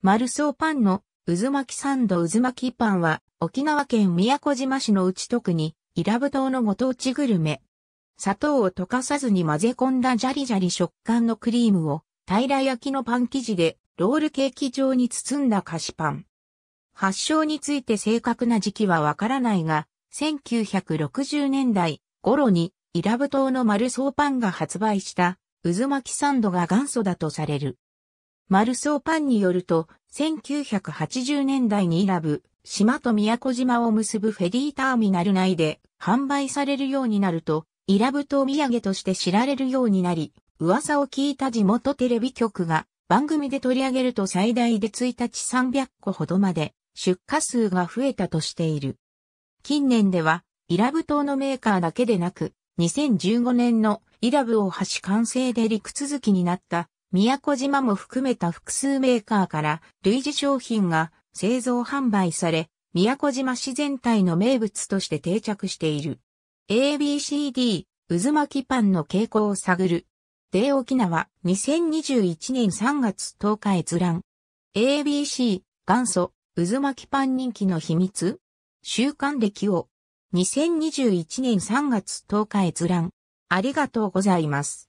マルソーパンの渦巻きサンド渦巻きパンは沖縄県宮古島市のうち特に伊良部島のご当地グルメ。砂糖を溶かさずに混ぜ込んだジャリジャリ食感のクリームを平ら焼きのパン生地でロールケーキ状に包んだ菓子パン。発祥について正確な時期はわからないが、1960年代頃に伊良部島のマルソーパンが発売した渦巻きサンドが元祖だとされる。マルソーパンによると、1980年代にイラブ、島と宮古島を結ぶフェリーターミナル内で販売されるようになると、イラブ島土産として知られるようになり、噂を聞いた地元テレビ局が番組で取り上げると最大で1日300個ほどまで出荷数が増えたとしている。近年では、イラブ島のメーカーだけでなく、2015年のイラブ大橋完成で陸続きになった宮古島も含めた複数メーカーから類似商品が製造販売され、宮古島市全体の名物として定着している。ABCD、渦巻きパンの傾向を探る。デー沖縄、2021年3月10日閲覧。ABC、元祖、渦巻きパン人気の秘密週刊歴を。2021年3月10日閲覧。ありがとうございます。